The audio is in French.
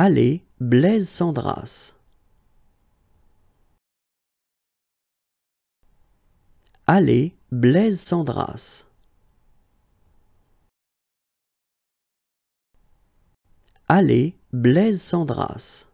Allez, Blaise Sandras. Allez, Blaise Sandras. Allez, Blaise Sandras.